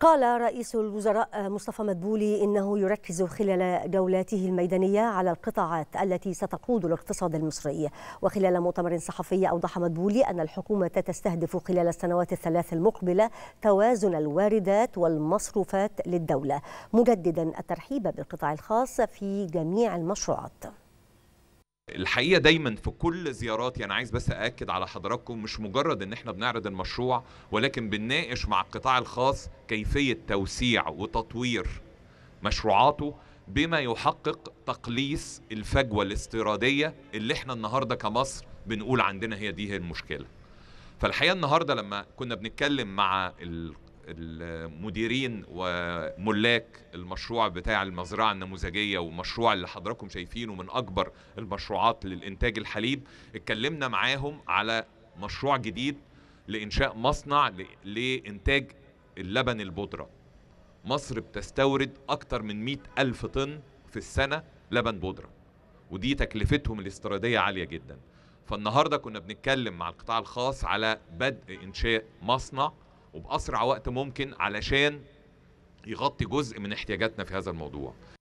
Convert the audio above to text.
قال رئيس الوزراء مصطفى مدبولي انه يركز خلال جولاته الميدانيه على القطاعات التي ستقود الاقتصاد المصري وخلال مؤتمر صحفي اوضح مدبولي ان الحكومه تستهدف خلال السنوات الثلاث المقبله توازن الواردات والمصروفات للدوله مجددا الترحيب بالقطاع الخاص في جميع المشروعات الحقيقه دايما في كل زياراتي انا عايز بس اكد على حضراتكم مش مجرد ان احنا بنعرض المشروع ولكن بنناقش مع القطاع الخاص كيفيه توسيع وتطوير مشروعاته بما يحقق تقليص الفجوه الاستيراديه اللي احنا النهارده كمصر بنقول عندنا هي دي هي المشكله فالحقيقه النهارده لما كنا بنتكلم مع المديرين وملاك المشروع بتاع المزرعة النموذجية والمشروع اللي حضراتكم شايفينه من أكبر المشروعات للإنتاج الحليب اتكلمنا معاهم على مشروع جديد لإنشاء مصنع لإنتاج اللبن البودرة مصر بتستورد أكتر من مئة ألف طن في السنة لبن بودرة ودي تكلفتهم الاستيرادية عالية جدا فالنهاردة كنا بنتكلم مع القطاع الخاص على بدء إنشاء مصنع وبأسرع وقت ممكن علشان يغطي جزء من احتياجاتنا في هذا الموضوع